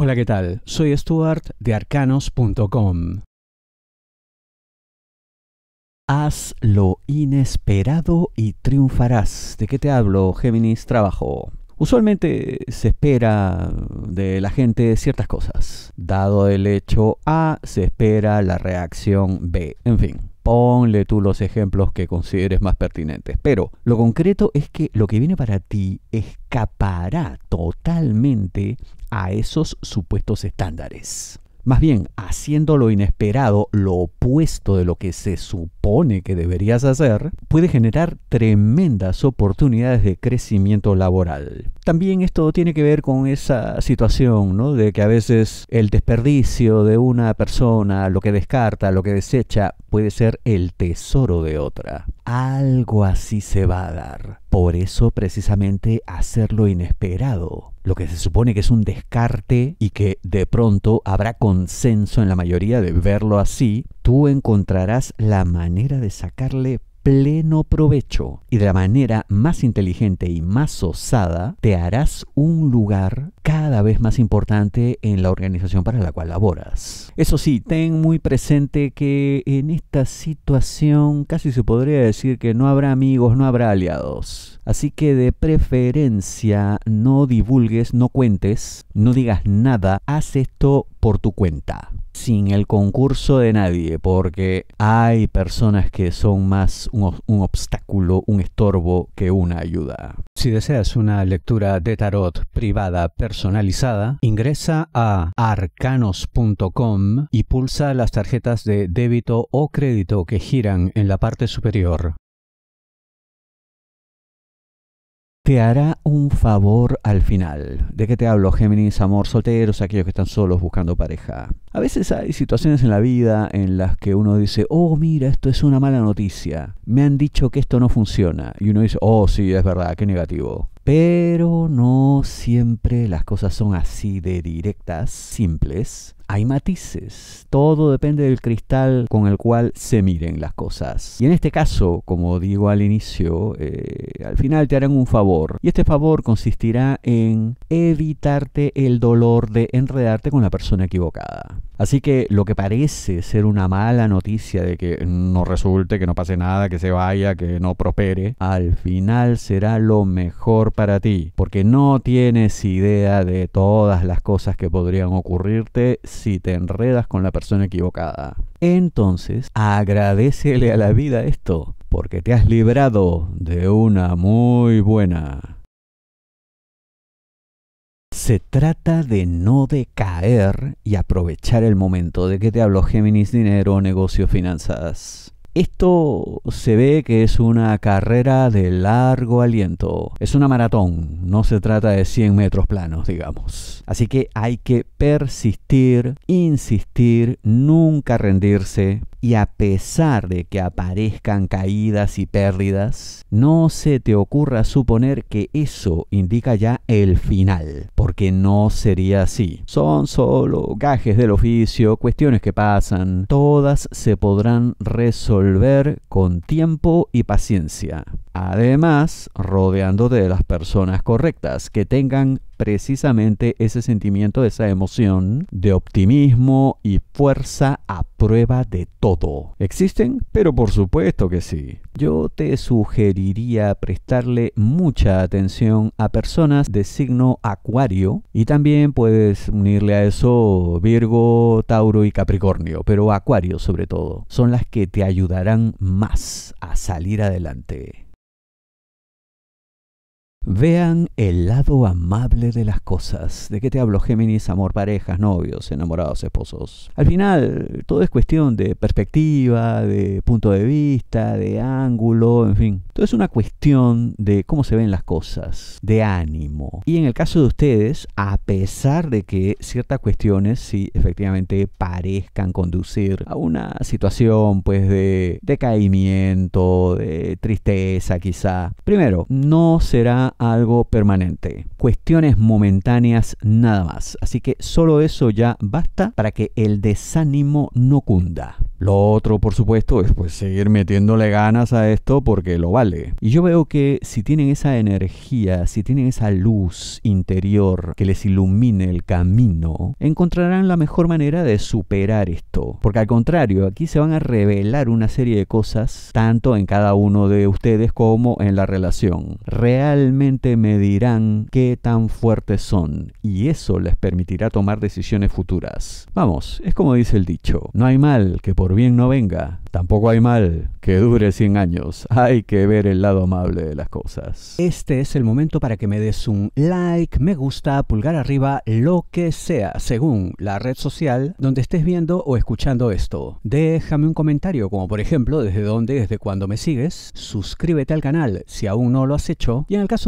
Hola, ¿qué tal? Soy Stuart de arcanos.com. Haz lo inesperado y triunfarás. ¿De qué te hablo, Géminis Trabajo? Usualmente se espera de la gente ciertas cosas. Dado el hecho A, se espera la reacción B. En fin, ponle tú los ejemplos que consideres más pertinentes. Pero lo concreto es que lo que viene para ti escapará totalmente a esos supuestos estándares. Más bien, haciendo lo inesperado, lo opuesto de lo que se supone que deberías hacer, puede generar tremendas oportunidades de crecimiento laboral también esto tiene que ver con esa situación, ¿no? De que a veces el desperdicio de una persona, lo que descarta, lo que desecha, puede ser el tesoro de otra. Algo así se va a dar. Por eso precisamente hacerlo inesperado. Lo que se supone que es un descarte y que de pronto habrá consenso en la mayoría de verlo así, tú encontrarás la manera de sacarle pleno provecho y de la manera más inteligente y más osada te harás un lugar cada vez más importante en la organización para la cual laboras. Eso sí, ten muy presente que en esta situación casi se podría decir que no habrá amigos, no habrá aliados. Así que de preferencia no divulgues, no cuentes, no digas nada, haz esto por tu cuenta sin el concurso de nadie, porque hay personas que son más un, obstáculo, un estorbo que una ayuda. Si deseas una lectura de tarot privada personalizada, ingresa a arcanos.com y pulsa las tarjetas de débito o crédito que giran en la parte superior. te hará un favor al final. ¿De qué te hablo, Géminis, amor, solteros, aquellos que están solos buscando pareja? A veces hay situaciones en la vida en las que uno dice, oh, mira, esto es una mala noticia. Me han dicho que esto no funciona. Y uno dice, oh, sí, es verdad, qué negativo. Pero no siempre las cosas son así de directas, simples hay matices. Todo depende del cristal con el cual se miren las cosas. Y en este caso, como digo al inicio, eh, al final te harán un favor. Y este favor consistirá en evitarte el dolor de enredarte con la persona equivocada. Así que lo que parece ser una mala noticia de que no resulte, que no pase nada, que se vaya, que no prospere, al final será lo mejor para ti. Porque no tienes idea de todas las cosas que podrían ocurrirte si te enredas con la persona equivocada. Entonces, agradecele a la vida esto, porque te has librado de una muy buena. Se trata de no decaer y aprovechar el momento de que te hablo, Géminis Dinero, Negocio, Finanzas. Esto se ve que es una carrera de largo aliento. Es una maratón, no se trata de 100 metros planos, digamos. Así que hay que persistir, insistir, nunca rendirse, y a pesar de que aparezcan caídas y pérdidas, no se te ocurra suponer que eso indica ya el final, porque no sería así. Son solo gajes del oficio, cuestiones que pasan, todas se podrán resolver con tiempo y paciencia. Además, rodeando de las personas correctas que tengan precisamente ese sentimiento, esa emoción de optimismo y fuerza a prueba de todo. ¿Existen? Pero por supuesto que sí. Yo te sugeriría prestarle mucha atención a personas de signo acuario y también puedes unirle a eso Virgo, Tauro y Capricornio, pero acuario sobre todo. Son las que te ayudarán más a salir adelante. Vean el lado amable de las cosas. ¿De qué te hablo, Géminis? Amor, parejas, novios, enamorados, esposos. Al final, todo es cuestión de perspectiva, de punto de vista, de ángulo, en fin. Todo es una cuestión de cómo se ven las cosas, de ánimo. Y en el caso de ustedes, a pesar de que ciertas cuestiones sí efectivamente parezcan conducir a una situación pues de decaimiento, de tristeza quizá, primero, no será algo permanente. Cuestiones momentáneas nada más. Así que solo eso ya basta para que el desánimo no cunda. Lo otro, por supuesto, es pues seguir metiéndole ganas a esto porque lo vale. Y yo veo que si tienen esa energía, si tienen esa luz interior que les ilumine el camino, encontrarán la mejor manera de superar esto. Porque al contrario, aquí se van a revelar una serie de cosas, tanto en cada uno de ustedes como en la relación. Realmente me dirán qué tan fuertes son y eso les permitirá tomar decisiones futuras. Vamos, es como dice el dicho, no hay mal que por bien no venga, tampoco hay mal que dure 100 años, hay que ver el lado amable de las cosas. Este es el momento para que me des un like, me gusta, pulgar arriba, lo que sea, según la red social donde estés viendo o escuchando esto. Déjame un comentario, como por ejemplo desde dónde, desde cuándo me sigues, suscríbete al canal si aún no lo has hecho y en el caso